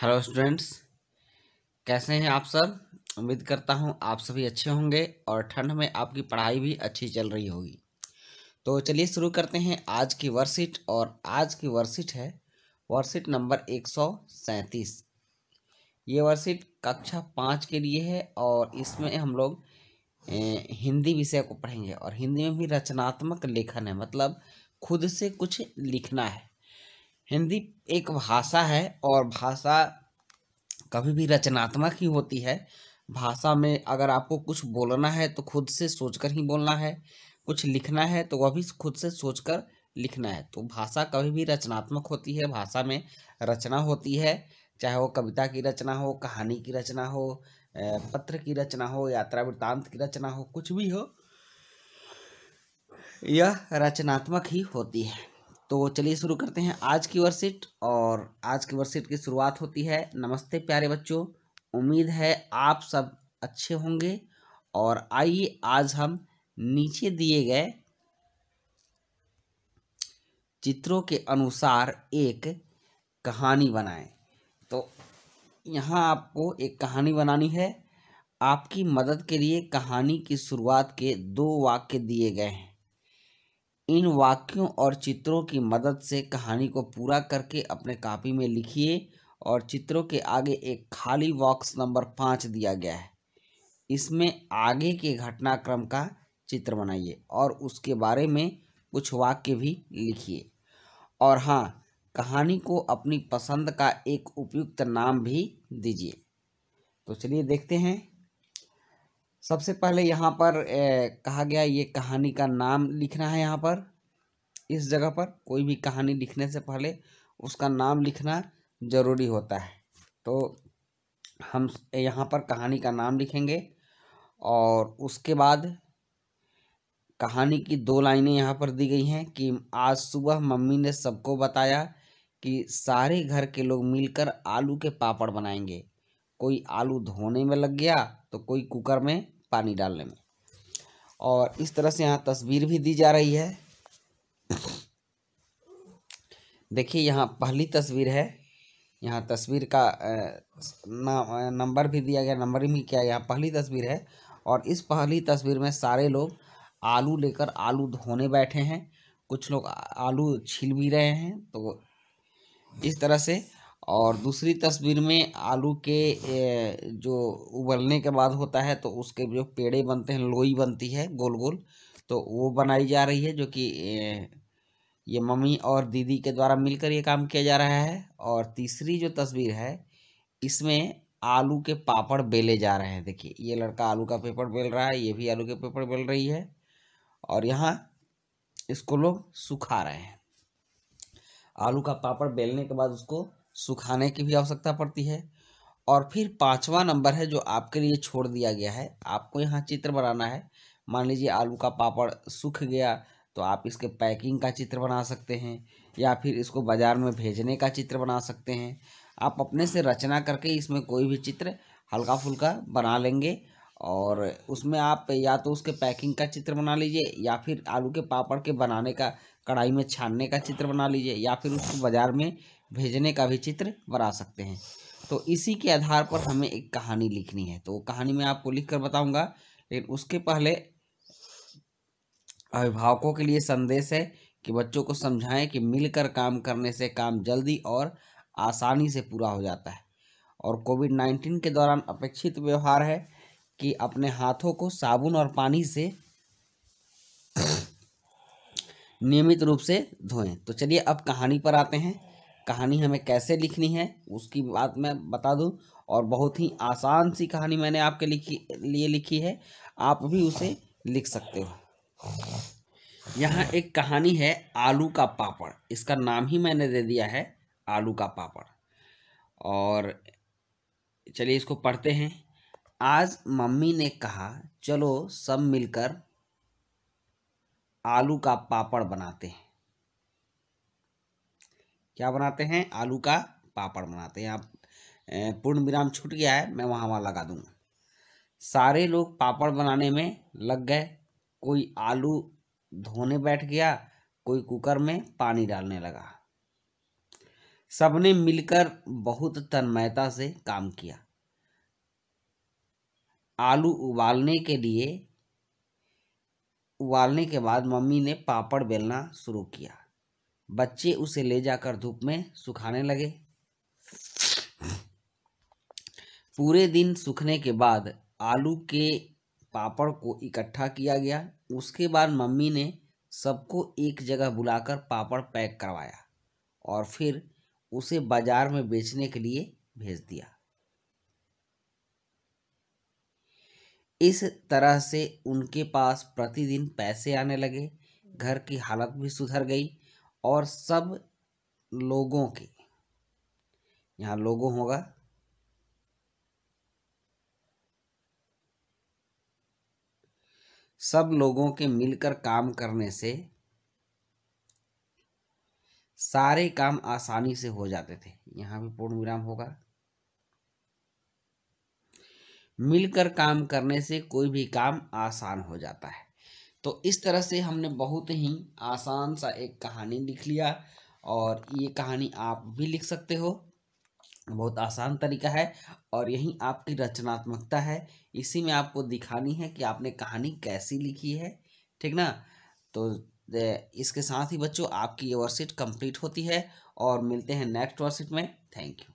hello students कैसे हैं आप सब उम्मीद करता हूं आप सभी अच्छे होंगे और ठंड में आपकी पढ़ाई भी अच्छी चल रही होगी तो चलिए शुरू करते हैं आज की वर्कशीट और आज की वर्कशीट है वर्कशीट नंबर एक सौ सैंतीस ये वर्कशीट कक्षा पाँच के लिए है और इसमें हम लोग हिंदी विषय को पढ़ेंगे और हिंदी में भी रचनात्मक लेखन है मतलब खुद से कुछ लिखना है हिंदी एक भाषा है और भाषा कभी भी रचनात्मक ही होती है भाषा में अगर आपको कुछ बोलना है तो खुद से सोचकर ही बोलना है कुछ लिखना है तो वह भी खुद से सोचकर लिखना है तो भाषा कभी भी रचनात्मक होती है भाषा में रचना होती है चाहे वो कविता की रचना हो कहानी की रचना हो पत्र की रचना हो यात्रा वृत्तांत की रचना हो कुछ भी हो यह रचनात्मक ही होती है तो चलिए शुरू करते हैं आज की वर्कशीट और आज की वर्कशीट की शुरुआत होती है नमस्ते प्यारे बच्चों उम्मीद है आप सब अच्छे होंगे और आइए आज हम नीचे दिए गए चित्रों के अनुसार एक कहानी बनाएं तो यहाँ आपको एक कहानी बनानी है आपकी मदद के लिए कहानी की शुरुआत के दो वाक्य दिए गए हैं इन वाक्यों और चित्रों की मदद से कहानी को पूरा करके अपने कापी में लिखिए और चित्रों के आगे एक खाली बॉक्स नंबर पाँच दिया गया है इसमें आगे के घटनाक्रम का चित्र बनाइए और उसके बारे में कुछ वाक्य भी लिखिए और हाँ कहानी को अपनी पसंद का एक उपयुक्त नाम भी दीजिए तो चलिए देखते हैं सबसे पहले यहाँ पर ए, कहा गया ये कहानी का नाम लिखना है यहाँ पर इस जगह पर कोई भी कहानी लिखने से पहले उसका नाम लिखना ज़रूरी होता है तो हम यहाँ पर कहानी का नाम लिखेंगे और उसके बाद कहानी की दो लाइनें यहाँ पर दी गई हैं कि आज सुबह मम्मी ने सबको बताया कि सारे घर के लोग मिलकर आलू के पापड़ बनाएंगे कोई आलू धोने में लग गया तो कोई कुकर में पानी डालने में और इस तरह से यहाँ तस्वीर भी दी जा रही है देखिए यहाँ पहली तस्वीर है यहाँ तस्वीर का नंबर भी दिया गया नंबर भी क्या यहाँ पहली तस्वीर है और इस पहली तस्वीर में सारे लोग आलू लेकर आलू धोने बैठे हैं कुछ लोग आलू छील भी रहे हैं तो इस तरह से और दूसरी तस्वीर में आलू के जो उबलने के बाद होता है तो उसके जो पेड़े बनते हैं लोई बनती है गोल गोल तो वो बनाई जा रही है जो कि ये मम्मी और दीदी के द्वारा मिलकर ये काम किया जा रहा है और तीसरी जो तस्वीर है इसमें आलू के पापड़ बेले जा रहे हैं देखिए ये लड़का आलू का पेपर बेल रहा है ये भी आलू के पेपर बेल रही है और यहाँ इसको लोग सुखा रहे हैं आलू का पापड़ बेलने के बाद उसको सुखाने की भी आवश्यकता पड़ती है और फिर पाँचवा नंबर है जो आपके लिए छोड़ दिया गया है आपको यहाँ चित्र बनाना है मान लीजिए आलू का पापड़ सूख गया तो आप इसके पैकिंग का चित्र बना सकते हैं या फिर इसको बाज़ार में भेजने का चित्र बना सकते हैं आप अपने से रचना करके इसमें कोई भी चित्र हल्का फुल्का बना लेंगे और उसमें आप या तो उसके पैकिंग का चित्र बना लीजिए या फिर आलू के पापड़ के बनाने का कढ़ाई में छानने का चित्र बना लीजिए या फिर उसको बाज़ार में भेजने का भी चित्र बना सकते हैं तो इसी के आधार पर हमें एक कहानी लिखनी है तो कहानी मैं आपको लिख कर बताऊँगा लेकिन उसके पहले अभिभावकों के लिए संदेश है कि बच्चों को समझाएं कि मिलकर काम करने से काम जल्दी और आसानी से पूरा हो जाता है और कोविड नाइन्टीन के दौरान अपेक्षित व्यवहार है कि अपने हाथों को साबुन और पानी से नियमित रूप से धोएं तो चलिए अब कहानी पर आते हैं कहानी हमें कैसे लिखनी है उसकी बात मैं बता दूं और बहुत ही आसान सी कहानी मैंने आपके लिखी लिए लिखी है आप भी उसे लिख सकते हो यहाँ एक कहानी है आलू का पापड़ इसका नाम ही मैंने दे दिया है आलू का पापड़ और चलिए इसको पढ़ते हैं आज मम्मी ने कहा चलो सब मिलकर आलू का पापड़ बनाते हैं क्या बनाते हैं आलू का पापड़ बनाते हैं आप पूर्ण विराम छूट गया है मैं वहाँ वहाँ लगा दूंगा सारे लोग पापड़ बनाने में लग गए कोई आलू धोने बैठ गया कोई कुकर में पानी डालने लगा सबने मिलकर बहुत तन्मयता से काम किया आलू उबालने के लिए उबालने के बाद मम्मी ने पापड़ बेलना शुरू किया बच्चे उसे ले जाकर धूप में सुखाने लगे पूरे दिन सूखने के बाद आलू के पापड़ को इकट्ठा किया गया उसके बाद मम्मी ने सबको एक जगह बुलाकर पापड़ पैक करवाया और फिर उसे बाज़ार में बेचने के लिए भेज दिया इस तरह से उनके पास प्रतिदिन पैसे आने लगे घर की हालत भी सुधर गई और सब लोगों के यहाँ लोगों होगा सब लोगों के मिलकर काम करने से सारे काम आसानी से हो जाते थे यहाँ भी पूर्ण विराम होगा मिलकर काम करने से कोई भी काम आसान हो जाता है तो इस तरह से हमने बहुत ही आसान सा एक कहानी लिख लिया और ये कहानी आप भी लिख सकते हो बहुत आसान तरीका है और यही आपकी रचनात्मकता है इसी में आपको दिखानी है कि आपने कहानी कैसी लिखी है ठीक ना तो इसके साथ ही बच्चों आपकी ये वर्कशीट कंप्लीट होती है और मिलते हैं नेक्स्ट वर्कशीट में थैंक यू